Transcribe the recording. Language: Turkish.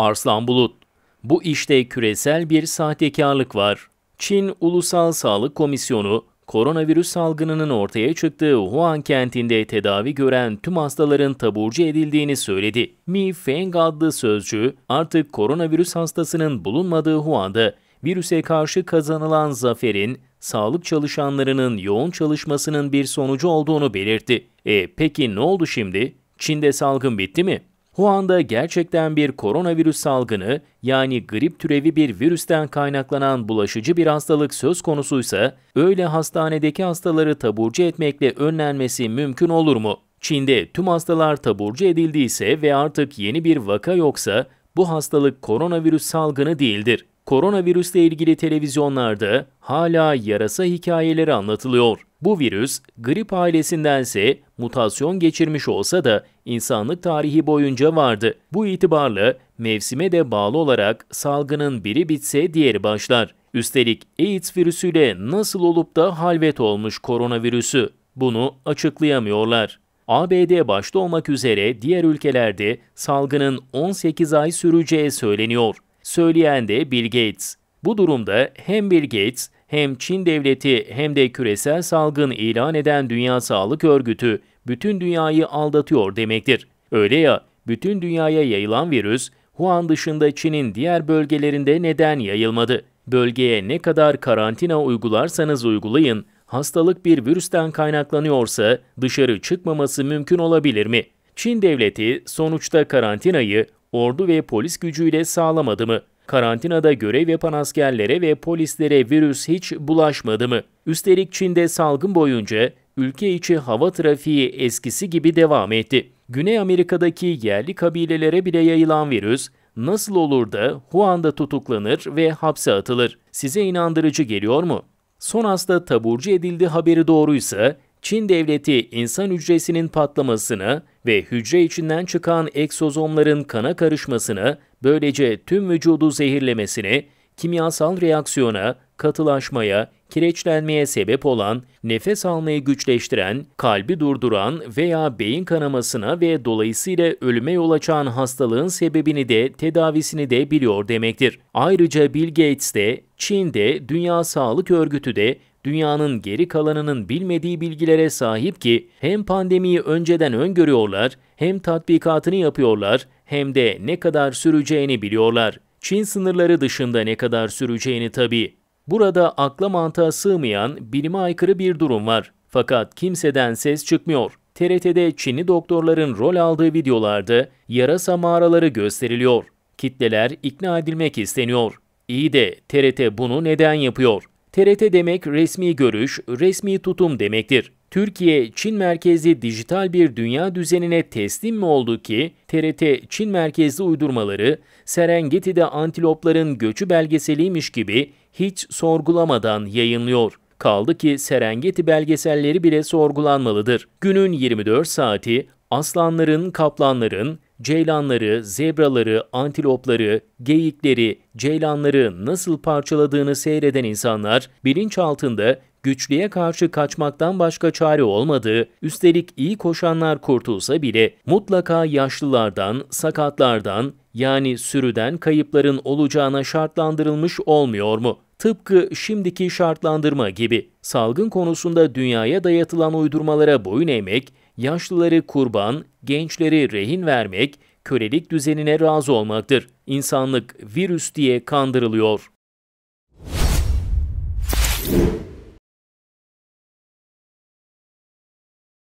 Arslan Bulut Bu işte küresel bir sahtekarlık var. Çin Ulusal Sağlık Komisyonu, koronavirüs salgınının ortaya çıktığı Wuhan kentinde tedavi gören tüm hastaların taburcu edildiğini söyledi. Mi Feng adlı sözcü, artık koronavirüs hastasının bulunmadığı Wuhan'da virüse karşı kazanılan zaferin, sağlık çalışanlarının yoğun çalışmasının bir sonucu olduğunu belirtti. E peki ne oldu şimdi? Çin'de salgın bitti mi? Wuhan'da gerçekten bir koronavirüs salgını yani grip türevi bir virüsten kaynaklanan bulaşıcı bir hastalık söz konusuysa öyle hastanedeki hastaları taburcu etmekle önlenmesi mümkün olur mu? Çin'de tüm hastalar taburcu edildiyse ve artık yeni bir vaka yoksa bu hastalık koronavirüs salgını değildir. Koronavirüsle ilgili televizyonlarda hala yarasa hikayeleri anlatılıyor. Bu virüs grip ailesindense mutasyon geçirmiş olsa da insanlık tarihi boyunca vardı. Bu itibarla mevsime de bağlı olarak salgının biri bitse diğeri başlar. Üstelik AIDS virüsüyle nasıl olup da halvet olmuş koronavirüsü? Bunu açıklayamıyorlar. ABD başta olmak üzere diğer ülkelerde salgının 18 ay süreceği söyleniyor. Söyleyen de Bill Gates. Bu durumda hem Bill Gates hem Çin devleti hem de küresel salgın ilan eden Dünya Sağlık Örgütü bütün dünyayı aldatıyor demektir. Öyle ya, bütün dünyaya yayılan virüs Wuhan dışında Çin'in diğer bölgelerinde neden yayılmadı? Bölgeye ne kadar karantina uygularsanız uygulayın, hastalık bir virüsten kaynaklanıyorsa dışarı çıkmaması mümkün olabilir mi? Çin devleti sonuçta karantinayı ordu ve polis gücüyle sağlamadı mı? Karantinada görev yapan askerlere ve polislere virüs hiç bulaşmadı mı? Üstelik Çin'de salgın boyunca ülke içi hava trafiği eskisi gibi devam etti. Güney Amerika'daki yerli kabilelere bile yayılan virüs nasıl olur da Huanda tutuklanır ve hapse atılır? Size inandırıcı geliyor mu? Son hasta taburcu edildi haberi doğruysa Çin devleti insan hücresinin patlamasını ve hücre içinden çıkan eksozomların kana karışmasını, böylece tüm vücudu zehirlemesini, kimyasal reaksiyona, katılaşmaya, kireçlenmeye sebep olan, nefes almayı güçleştiren, kalbi durduran veya beyin kanamasına ve dolayısıyla ölüme yol açan hastalığın sebebini de tedavisini de biliyor demektir. Ayrıca Bill Gates de, Çin'de, Dünya Sağlık Örgütü de dünyanın geri kalanının bilmediği bilgilere sahip ki hem pandemiyi önceden öngörüyorlar, hem tatbikatını yapıyorlar, hem de ne kadar süreceğini biliyorlar. Çin sınırları dışında ne kadar süreceğini tabii. Burada akla mantığa sığmayan, bilime aykırı bir durum var. Fakat kimseden ses çıkmıyor. TRT'de Çinli doktorların rol aldığı videolarda yarasa mağaraları gösteriliyor. Kitleler ikna edilmek isteniyor. İyi de TRT bunu neden yapıyor? TRT demek resmi görüş, resmi tutum demektir. Türkiye, Çin merkezi dijital bir dünya düzenine teslim mi oldu ki TRT Çin merkezli uydurmaları Serengeti'de antilopların göçü belgeseliymiş gibi hiç sorgulamadan yayınlıyor? Kaldı ki Serengeti belgeselleri bile sorgulanmalıdır. Günün 24 saati aslanların, kaplanların, ceylanları, zebraları, antilopları, geyikleri, ceylanları nasıl parçaladığını seyreden insanlar bilinç altında güçlüye karşı kaçmaktan başka çare olmadığı, üstelik iyi koşanlar kurtulsa bile mutlaka yaşlılardan, sakatlardan yani sürüden kayıpların olacağına şartlandırılmış olmuyor mu? tıpkı şimdiki şartlandırma gibi salgın konusunda dünyaya dayatılan uydurmalara boyun eğmek, yaşlıları kurban, gençleri rehin vermek, kölelik düzenine razı olmaktır. İnsanlık virüs diye kandırılıyor.